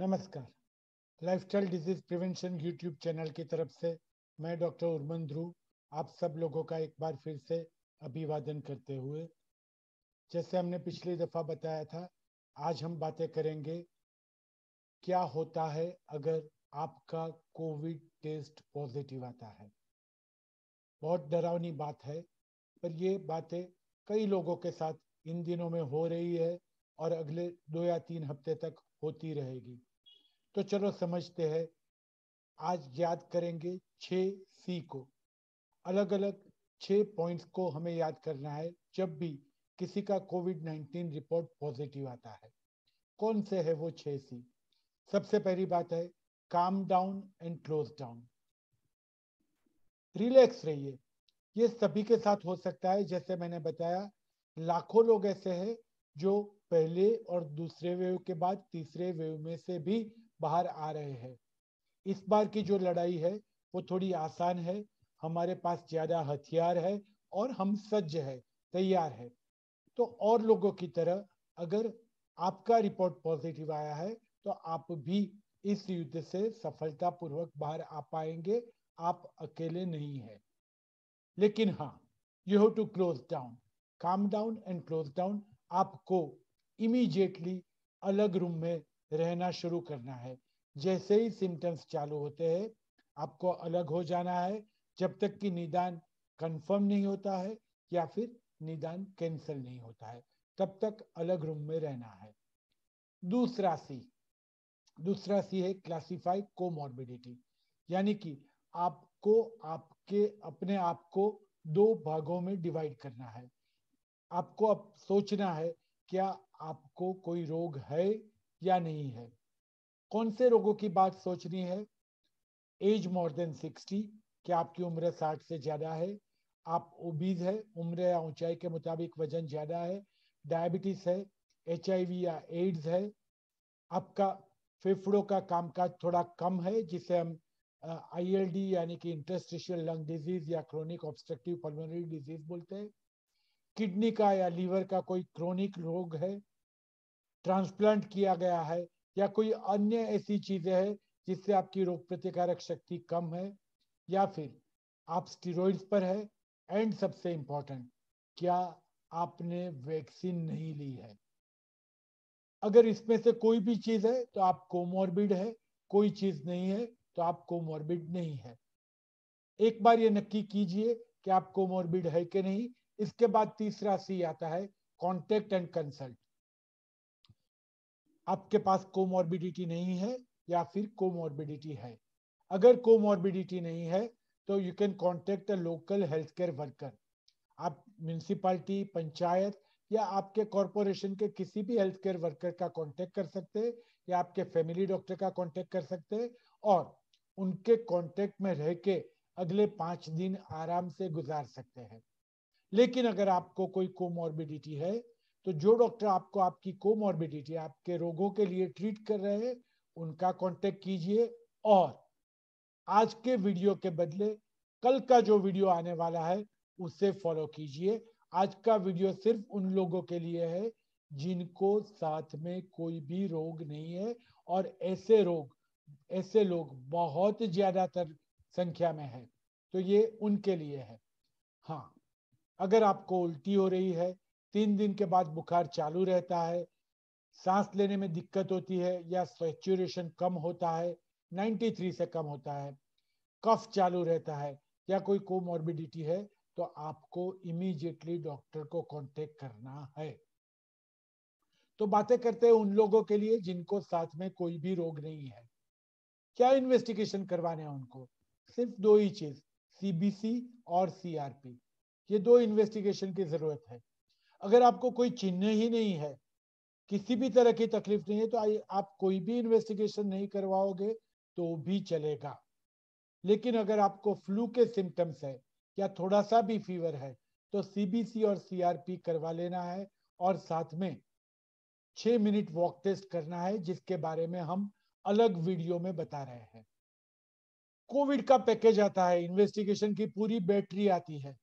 नमस्कार lifestyle disease prevention YouTube channel की तरफ से मैं डॉक्टर उर्मन ध्रुव आप सब लोगों का एक बार फिर से अभिवादन करते हुए जैसे हमने पिछली दफ़ा बताया था आज हम बातें करेंगे क्या होता है अगर आपका कोविड टेस्ट पॉजिटिव आता है बहुत डरावनी बात है पर ये बातें कई लोगों के साथ इन दिनों में हो रही है और अगले दो या तीन हफ्ते तक होती रहेगी तो चलो समझते हैं आज याद करेंगे छ सी को अलग अलग छ पॉइंट्स को हमें याद करना है जब भी किसी का कोविड नाइन्टीन रिपोर्ट पॉजिटिव आता है कौन से है वो छ सी सबसे पहली बात है calm down and close down relax रहिए ये सभी के साथ हो सकता है जैसे मैंने बताया लाखों लोग ऐसे हैं जो पहले और दूसरे वेव के बाद तीसरे वेव में से भी बाहर आ रहे हैं इस बार की जो लड़ाई है वो थोड़ी आसान है हमारे पास ज्यादा हथियार है और हम सज्ज है तैयार है तो और लोगों की तरह अगर आपका रिपोर्ट पॉजिटिव आया है तो आप भी इस युद्ध से सफलतापूर्वक बाहर आ पाएंगे आप अकेले नहीं है लेकिन हाँ you have to close down calm down and close down आपको इमीजिएटली अलग रूम में रहना शुरू करना है जैसे ही सिम्टम्स चालू होते हैं आपको अलग हो जाना है जब तक कि निदान कंफर्म नहीं होता है या फिर निदान कैंसिल नहीं होता है तब तक अलग रूम में रहना है दूसरा सी दूसरा सी है क्लासिफाई कोमॉर्बिडिटी यानी कि आपको आपके अपने आप को दो भागों में डिवाइड करना है आपको अब सोचना है क्या आपको कोई रोग है या नहीं है कौन से रोगों की बात सोच रही है एज मोर देन सिक्सटी क्या आपकी उम्र साठ से ज्यादा है आप ओबीज है उम्र या ऊंचाई के मुताबिक वजन ज्यादा है डायबिटीज है एच या एड्स है आपका फेफड़ों का कामकाज थोड़ा कम है जिसे हम आईएलडी यानी कि इंटरस्टिशियल लंग डिजीज या क्रोनिक ऑब्स्ट्रक्टिव पल्मोनरी डिजीज बोलते हैं किडनी का या लीवर का कोई क्रोनिक रोग है ट्रांसप्लांट किया गया है या कोई अन्य ऐसी चीजें है जिससे आपकी रोग प्रतिकारक शक्ति कम है या फिर आप स्टीरोइड्स पर है एंड सबसे इम्पोर्टेंट क्या आपने वैक्सीन नहीं ली है अगर इसमें से कोई भी चीज है तो आप कोमोरबिड है कोई चीज नहीं है तो आप कोमोर्बिड नहीं है एक बार ये नक्की कीजिए कि आप कोमोरबिड है कि नहीं इसके बाद तीसरा सी आता है कॉन्टेक्ट एंड कंसल्ट आपके पास कोमॉर्बिडिटी नहीं है या फिर कोमॉर्बिडिटी है अगर कोमॉर्बिडिटी नहीं है तो you can contact a local health care worker आप म्यूनसिपालिटी पंचायत या आपके कॉरपोरेशन के किसी भी हेल्थ केयर वर्कर का कॉन्टेक्ट कर सकते हैं या आपके फैमिली डॉक्टर का कॉन्टेक्ट कर सकते हैं और उनके कॉन्टेक्ट में रह के अगले पांच दिन आराम से गुजार सकते हैं लेकिन अगर आपको कोई कोमोर्बिडिटी है तो जो डॉक्टर आपको आपकी कोमोर्बिडिटी आपके रोगों के लिए ट्रीट कर रहे हैं उनका कांटेक्ट कीजिए और आज के वीडियो के बदले कल का जो वीडियो आने वाला है उसे फॉलो कीजिए आज का वीडियो सिर्फ उन लोगों के लिए है जिनको साथ में कोई भी रोग नहीं है और ऐसे रोग ऐसे लोग बहुत ज्यादातर संख्या में है तो ये उनके लिए है हाँ अगर आपको उल्टी हो रही है तीन दिन के बाद बुखार चालू रहता है सांस लेने में दिक्कत होती है या सेचुरेशन कम होता है 93 से कम होता है कफ चालू रहता है या कोई कोमॉर्बिडिटी है तो आपको इमीजिएटली डॉक्टर को कांटेक्ट करना है तो बातें करते हैं उन लोगों के लिए जिनको साथ में कोई भी रोग नहीं है क्या इन्वेस्टिगेशन करवाने हैं उनको सिर्फ दो ही चीज सीबीसी और सीआरपी ये दो इन्वेस्टिगेशन की जरूरत है अगर आपको कोई चिन्ह ही नहीं है किसी भी तरह की तकलीफ नहीं है तो आ, आप कोई भी इन्वेस्टिगेशन नहीं करवाओगे तो भी चलेगा लेकिन अगर आपको फ्लू के सिम्टम्स है या थोड़ा सा भी फीवर है तो सीबीसी और सीआरपी करवा लेना है और साथ में छ मिनट वॉक टेस्ट करना है जिसके बारे में हम अलग वीडियो में बता रहे हैं कोविड का पैकेज आता है इन्वेस्टिगेशन की पूरी बैटरी आती है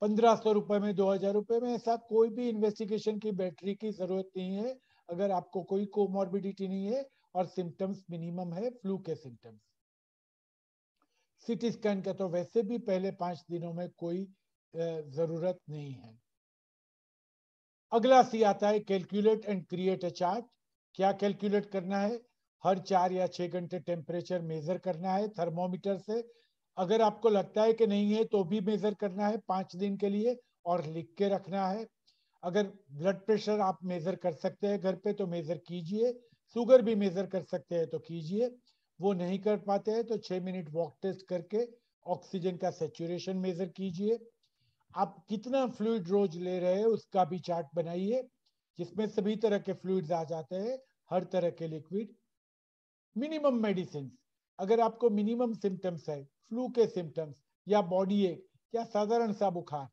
पंद्रह सौ रुपए में दो हजार रुपए में ऐसा कोई भी इन्वेस्टिगेशन की बैटरी की जरूरत नहीं है अगर आपको कोई कोमॉर्बिडिटी नहीं है और सिम्टम्स मिनिमम है फ्लू के सिम्टम्स सिटी स्कैन का तो वैसे भी पहले पांच दिनों में कोई जरूरत नहीं है अगला सी आता है calculate and create a chart क्या कैलकुलेट करना है हर चार या छह घंटे टेम्परेचर मेजर करना है थर्मोमीटर से अगर आपको लगता है कि नहीं है तो भी मेजर करना है पांच दिन के लिए और लिख के रखना है अगर ब्लड प्रेशर आप मेजर कर सकते हैं घर पे तो मेजर कीजिए शुगर भी मेजर कर सकते हैं तो कीजिए वो नहीं कर पाते हैं तो छह मिनट वॉक टेस्ट करके ऑक्सीजन का सेचुरेशन मेजर कीजिए आप कितना फ्लूड रोज ले रहे हैं उसका भी चार्ट बनाइए जिसमें सभी तरह के फ्लूड आ जाते हैं हर तरह के लिक्विड मिनिमम मेडिसिन अगर आपको मिनिमम सिम्टम्स है फ्लू के सिम्टम्स या बॉडी एक या साधारण सा बुखार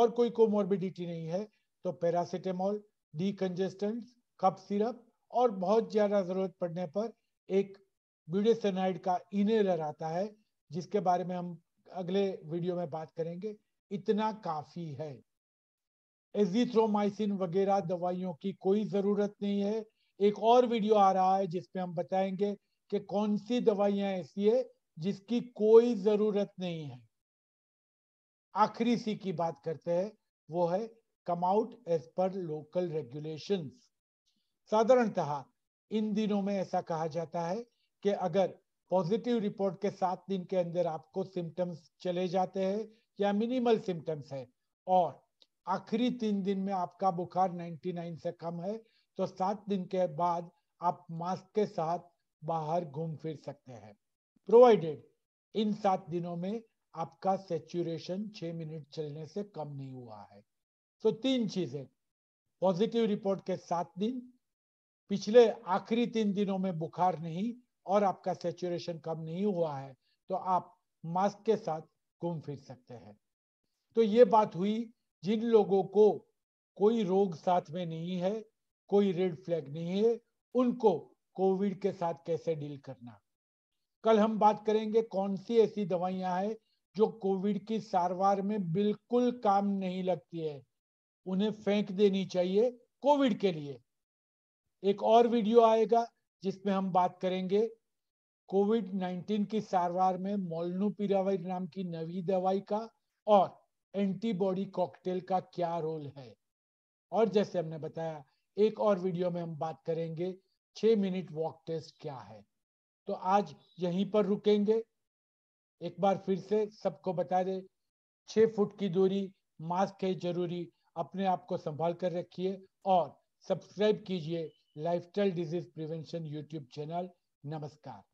और कोई कोमोर्बिडिटी नहीं है तो पैरासीटामोल डीकंजेस्टेंट्स कप सिरप और बहुत ज्यादा जरूरत पड़ने पर एक ब्यूडेसनाइड का इनहेलर आता है जिसके बारे में हम अगले वीडियो में बात करेंगे इतना काफी है एजिथ्रोमाइसिन वगैरह दवाइयों की कोई जरूरत नहीं है एक और वीडियो आ रहा है जिसमें हम बताएंगे कि कौन सी दवाइयां ऐसी है जिसकी कोई जरूरत नहीं है आखिरी सी की बात करते हैं वो है come out as per local regulation साधारणतः इन दिनों में ऐसा कहा जाता है कि अगर पॉजिटिव रिपोर्ट के सात दिन के अंदर आपको सिम्टम्स चले जाते हैं या मिनिमल सिम्टम्स है और आखिरी तीन दिन में आपका बुखार 99 से कम है तो सात दिन के बाद आप मास्क के साथ बाहर घूम फिर सकते हैं प्रोवाइडेड इन सात दिनों में आपका सेचुरेशन छह मिनट चलने से कम नहीं हुआ है तो तीन चीजें पॉजिटिव रिपोर्ट के सात दिन पिछले आखिरी तीन दिनों में बुखार नहीं और आपका सेचुरेशन कम नहीं हुआ है तो आप मास्क के साथ घूम फिर सकते हैं तो ये बात हुई जिन लोगों को कोई रोग साथ में नहीं है कोई रेड फ्लैग नहीं है उनको कोविड के साथ कैसे डील करना कल हम बात करेंगे कौन सी ऐसी दवाइयां हैं जो कोविड की सारवार में बिल्कुल काम नहीं लगती है उन्हें फेंक देनी चाहिए कोविड के लिए एक और वीडियो आएगा जिसमें हम बात करेंगे कोविड नाइन्टीन की सारवार में मोलनुपिराविर नाम की नवी दवाई का और एंटीबॉडी कॉकटेल का क्या रोल है और जैसे हमने बताया एक और वीडियो में हम बात करेंगे छह मिनट वॉक टेस्ट क्या है तो आज यहीं पर रुकेंगे एक बार फिर से सबको बता दे छह फुट की दूरी मास्क है जरूरी अपने आप को संभाल कर रखिए और सब्सक्राइब कीजिए lifestyle disease prevention YouTube channel नमस्कार